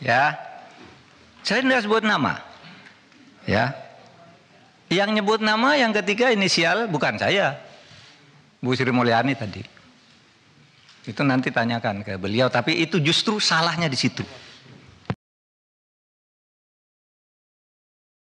Ya. Saya tidak sebut nama. Ya. Yang nyebut nama yang ketiga inisial bukan saya. Bu Sri Mulyani tadi. Itu nanti tanyakan ke beliau, tapi itu justru salahnya di situ.